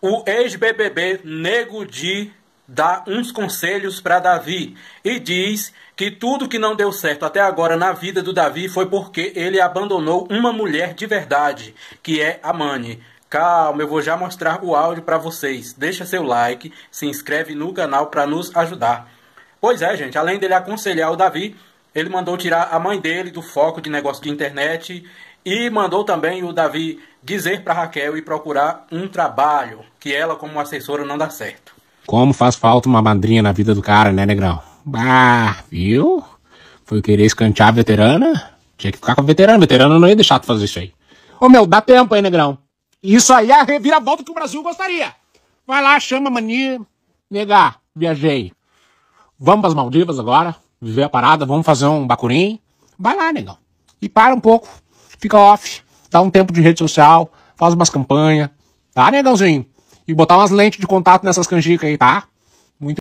O ex-BBB Nego Di dá uns conselhos para Davi e diz que tudo que não deu certo até agora na vida do Davi foi porque ele abandonou uma mulher de verdade, que é a Mani. Calma, eu vou já mostrar o áudio para vocês. Deixa seu like, se inscreve no canal para nos ajudar. Pois é, gente, além dele aconselhar o Davi, ele mandou tirar a mãe dele do foco de negócio de internet e mandou também o Davi dizer para Raquel e procurar um trabalho, que ela como assessora não dá certo. Como faz falta uma madrinha na vida do cara, né, Negrão? Bah, viu? Foi querer escantear a veterana? Tinha que ficar com a veterana, a veterana não ia deixar de fazer isso aí. Ô meu, dá tempo aí, Negrão. Isso aí é a reviravolta que o Brasil gostaria. Vai lá, chama a mania. Negar, viajei. Vamos para as Maldivas agora viver a parada, vamos fazer um bacurim. Vai lá, negão. E para um pouco, fica off, dá um tempo de rede social, faz umas campanhas, tá, negãozinho? E botar umas lentes de contato nessas canjicas aí, tá? Muito